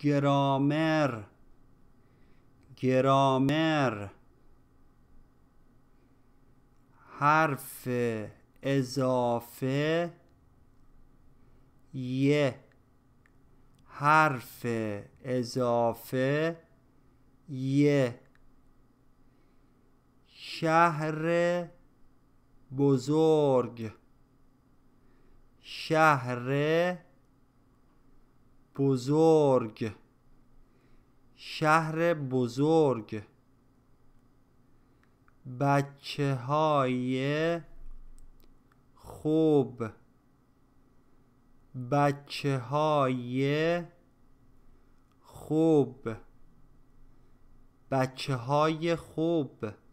گرامر گرامر حرف اضافه یه حرف اضافه یه شهر بزرگ شهر بزرگ شهر بزرگ بچه های خوب بچه های خوب بچه های خوب